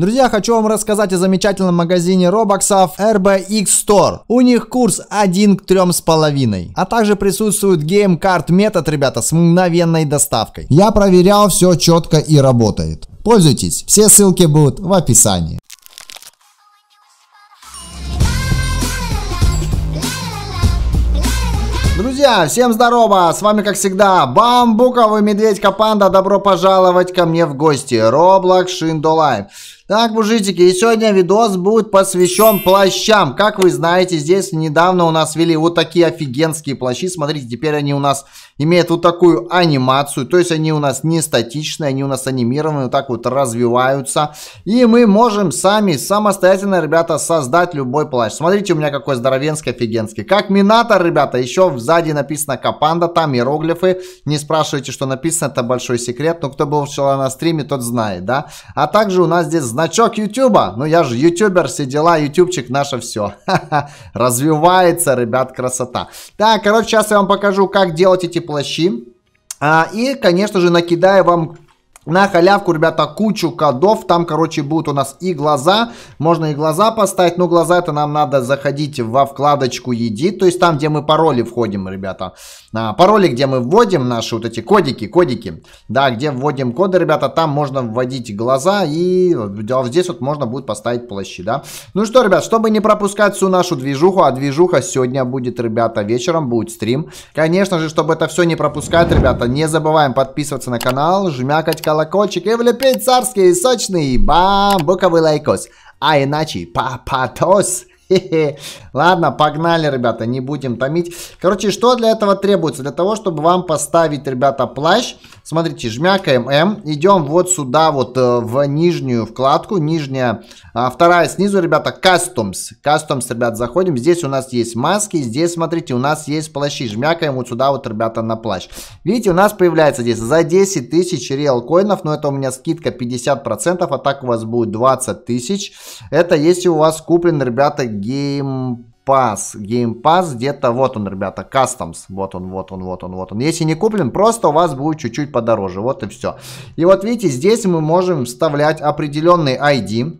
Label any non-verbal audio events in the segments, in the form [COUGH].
Друзья, хочу вам рассказать о замечательном магазине робоксов RBX Store. У них курс 1 к 3,5. А также присутствует Game Card метод, ребята, с мгновенной доставкой. Я проверял, все четко и работает. Пользуйтесь, все ссылки будут в описании. Друзья, всем здорово! С вами, как всегда, Бамбуковый Медведька Панда, Добро пожаловать ко мне в гости. Roblox Шиндолайн. Так, мужичики, и сегодня видос будет посвящен плащам. Как вы знаете, здесь недавно у нас вели вот такие офигенские плащи. Смотрите, теперь они у нас имеют вот такую анимацию. То есть они у нас не статичные, они у нас анимированные, вот так вот развиваются. И мы можем сами, самостоятельно, ребята, создать любой плащ. Смотрите, у меня какой здоровенский, офигенский. Как Минатор, ребята, еще сзади написано Капанда, там иероглифы. Не спрашивайте, что написано, это большой секрет. Но кто был вчера на стриме, тот знает, да? А также у нас здесь Значок Ютуба? Ну я же ютубер, все дела, ютубчик, наше все. [LAUGHS] Развивается, ребят, красота. Так, короче, сейчас я вам покажу, как делать эти плащи. А, и, конечно же, накидаю вам на халявку, ребята, кучу кодов. Там, короче, будут у нас и глаза. Можно и глаза поставить. Но глаза это нам надо заходить во вкладочку еди. То есть там, где мы пароли входим, ребята. А, пароли, где мы вводим наши вот эти кодики, кодики. Да, где вводим коды, ребята, там можно вводить глаза. И вот а здесь вот можно будет поставить плащи, да. Ну что, ребят, чтобы не пропускать всю нашу движуху. А движуха сегодня будет, ребята, вечером будет стрим. Конечно же, чтобы это все не пропускать, ребята, не забываем подписываться на канал, жмякать колокольчик колокольчик и влепить царский сочный бамбуковый лайкос. А иначе папатос. Ладно, погнали, ребята, не будем томить. Короче, что для этого требуется? Для того, чтобы вам поставить, ребята, плащ. Смотрите, жмякаем М, идем вот сюда, вот э, в нижнюю вкладку, нижняя, а, вторая снизу, ребята, Customs. Customs, ребят, заходим, здесь у нас есть маски, здесь, смотрите, у нас есть плащи. Жмякаем вот сюда вот, ребята, на плащ. Видите, у нас появляется здесь за 10 тысяч реалкоинов, но это у меня скидка 50%, а так у вас будет 20 тысяч. Это если у вас куплен, ребята, гейм Pass. Game Pass где-то, вот он, ребята, Customs. Вот он, вот он, вот он, вот он. Если не куплен, просто у вас будет чуть-чуть подороже. Вот и все. И вот видите, здесь мы можем вставлять определенный ID.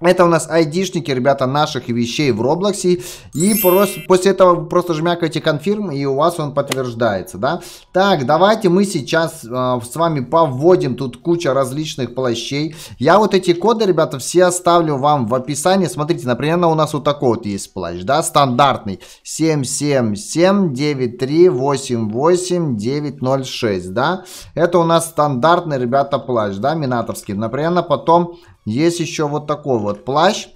Это у нас айдишники, ребята, наших вещей в Роблоксе. И просто, после этого вы просто жмякаете конфирм, и у вас он подтверждается, да? Так, давайте мы сейчас э, с вами поводим тут куча различных плащей. Я вот эти коды, ребята, все оставлю вам в описании. Смотрите, например, у нас вот такой вот есть плащ, да, стандартный. 777-93-88-906, да? Это у нас стандартный, ребята, плащ, да, минатовский. Например, потом есть еще вот такой вот плащ.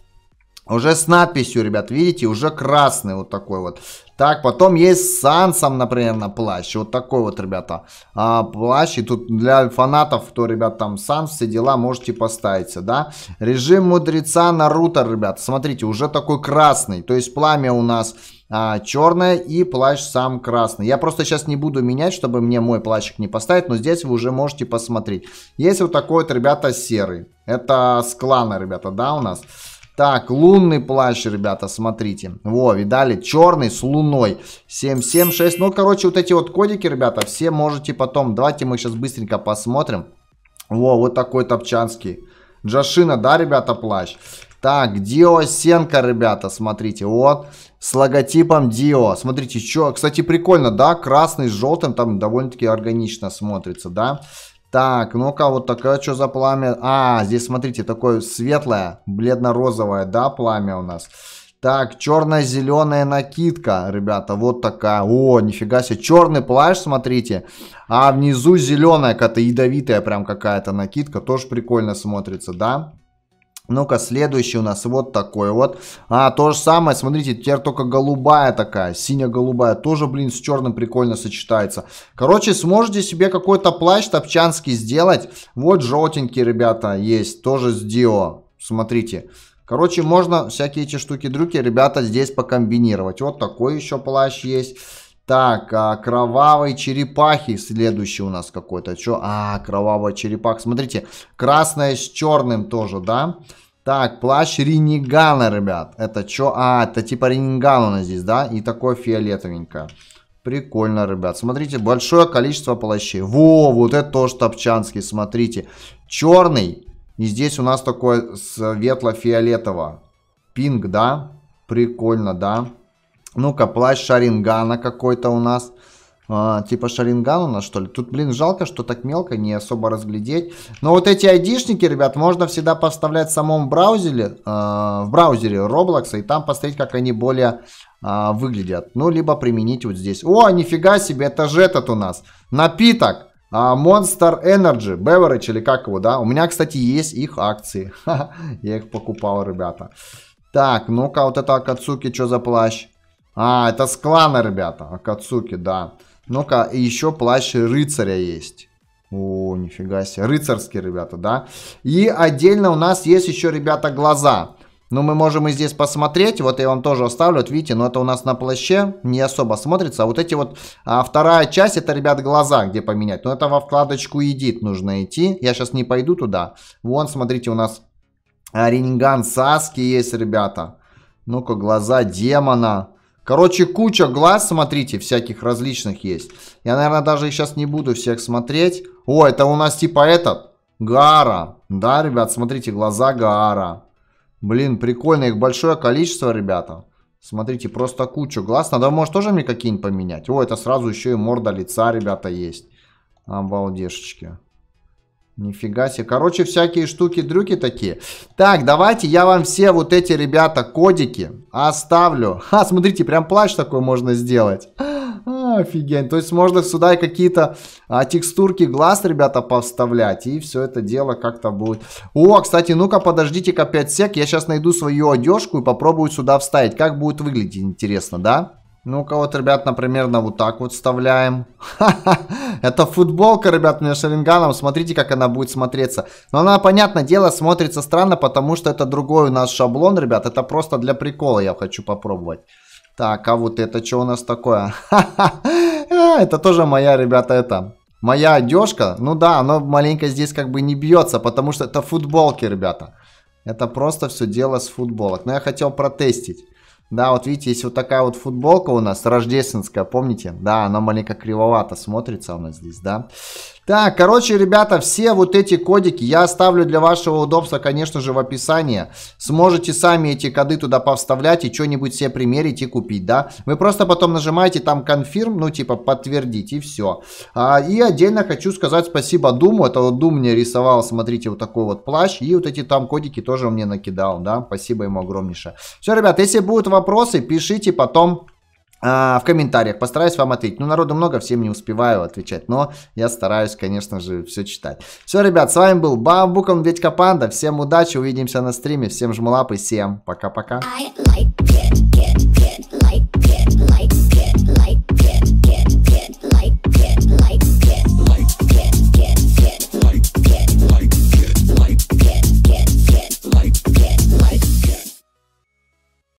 Уже с надписью, ребят, видите, уже красный вот такой вот. Так, потом есть с Сансом, например, на плащ. Вот такой вот, ребята, а, плащ. И тут для фанатов, кто, ребят, там Санс, все дела, можете поставить, да. Режим мудреца Наруто, ребят, смотрите, уже такой красный. То есть пламя у нас а, черная и плащ сам красный. Я просто сейчас не буду менять, чтобы мне мой плащик не поставить, но здесь вы уже можете посмотреть. Есть вот такой вот, ребята, серый. Это с клана, ребята, да, у нас? Так, лунный плащ, ребята, смотрите. Во, видали? Черный с луной. 776. Ну, короче, вот эти вот кодики, ребята, все можете потом. Давайте мы сейчас быстренько посмотрим. Во, вот такой топчанский. Джашина, да, ребята, плащ. Так, Диосенко, ребята, смотрите, вот, с логотипом Дио. Смотрите, что, кстати, прикольно, да, красный с желтым там довольно-таки органично смотрится, да. Так, ну-ка, вот такое, что за пламя? А, здесь, смотрите, такое светлое, бледно-розовое, да, пламя у нас. Так, черно-зеленая накидка, ребята, вот такая. О, нифига себе, черный плащ, смотрите. А внизу зеленая какая-то ядовитая прям какая-то накидка, тоже прикольно смотрится, да? Ну-ка, следующий у нас вот такой вот. А, то же самое, смотрите, теперь только голубая такая, синяя голубая Тоже, блин, с черным прикольно сочетается. Короче, сможете себе какой-то плащ топчанский сделать. Вот желтенький, ребята, есть. Тоже с Дио. Смотрите. Короче, можно всякие эти штуки-дрюки, ребята, здесь покомбинировать. Вот такой еще плащ есть. Так, а, кровавой черепахи. Следующий у нас какой-то. Что? А, кровавая черепах, Смотрите, красная с черным тоже, да? Так, плащ Ренегана, ребят. Это что? А, это типа Ренеган здесь, да? И такое фиолетовенькое. Прикольно, ребят. Смотрите, большое количество плащей. Во, вот это тоже топчанский, смотрите. Черный. И здесь у нас такое светло-фиолетово. Пинг, да? Прикольно, да? Ну-ка, плащ Шарингана какой-то у нас. А, типа Шарингана, что ли? Тут, блин, жалко, что так мелко, не особо разглядеть. Но вот эти айдишники, ребят, можно всегда поставлять в самом браузере, а, в браузере Roblox, и там посмотреть, как они более а, выглядят. Ну, либо применить вот здесь. О, нифига себе, это же этот у нас. Напиток. А, Monster Energy, Beverage или как его, да? У меня, кстати, есть их акции. [LAUGHS] Я их покупал, ребята. Так, ну-ка, вот это Акацуки, что за плащ? А, это с клана, ребята. Акацуки, да. Ну-ка, и еще плащ рыцаря есть. О, нифига себе. Рыцарские, ребята, да. И отдельно у нас есть еще, ребята, глаза. Ну, мы можем и здесь посмотреть. Вот я вам тоже оставлю. Вот видите, но ну, это у нас на плаще не особо смотрится. А вот эти вот... А вторая часть, это, ребят, глаза, где поменять. Но ну, это во вкладочку «Edit» нужно идти. Я сейчас не пойду туда. Вон, смотрите, у нас а, Ринган Саски есть, ребята. Ну-ка, глаза демона. Короче, куча глаз, смотрите, всяких различных есть. Я, наверное, даже сейчас не буду всех смотреть. О, это у нас типа этот. Гара. Да, ребят, смотрите, глаза Гара. Блин, прикольно, их большое количество, ребята. Смотрите, просто кучу глаз. Надо, может, тоже мне какие-нибудь поменять? О, это сразу еще и морда лица, ребята, есть. Обалдешечки. Нифига себе. Короче, всякие штуки-дрюки такие. Так, давайте я вам все вот эти, ребята, кодики оставлю. [LAUGHS] А, смотрите, прям плащ такой можно сделать. [GASPS] А, офигеть. То есть можно сюда и какие-то а, текстурки глаз, ребята, повставлять. И все это дело как-то будет. О, кстати, ну-ка, подождите-ка 5 сек. Я сейчас найду свою одежку и попробую сюда вставить. Как будет выглядеть, интересно, да? Ну-ка вот, ребят, например, на вот так вот вставляем. Ха-ха, [LAUGHS] это футболка, ребят, у меня шаринганом. Смотрите, как она будет смотреться. Но она, понятное дело, смотрится странно, потому что это другой у нас шаблон, ребят. Это просто для прикола я хочу попробовать. Так, а вот это что у нас такое? Ха-ха, [LAUGHS] э, это тоже моя, ребята, это... Моя одежка, ну да, она маленько здесь как бы не бьется, потому что это футболки, ребята. Это просто все дело с футболок. Но я хотел протестить. Да, вот видите, есть вот такая вот футболка у нас, рождественская, помните? Да, она маленько кривовато смотрится у нас здесь, да? Так, короче, ребята, все вот эти кодики я оставлю для вашего удобства, конечно же, в описании. Сможете сами эти коды туда повставлять и что-нибудь себе примерить и купить, да? Вы просто потом нажимаете там confirm, ну, типа, подтвердить и все. А, и отдельно хочу сказать спасибо Думу. Это вот Дум мне рисовал, смотрите, вот такой вот плащ. И вот эти там кодики тоже он мне накидал, да? Спасибо ему огромнейшее. Все, ребят, если будут вопросы, пишите потом а, в комментариях. Постараюсь вам ответить. Ну, народу много, всем не успеваю отвечать, но я стараюсь, конечно же, все читать. Все, ребят, с вами был Бамбуком Дядька Панда. Всем удачи, увидимся на стриме. Всем жму лапы, всем пока-пока.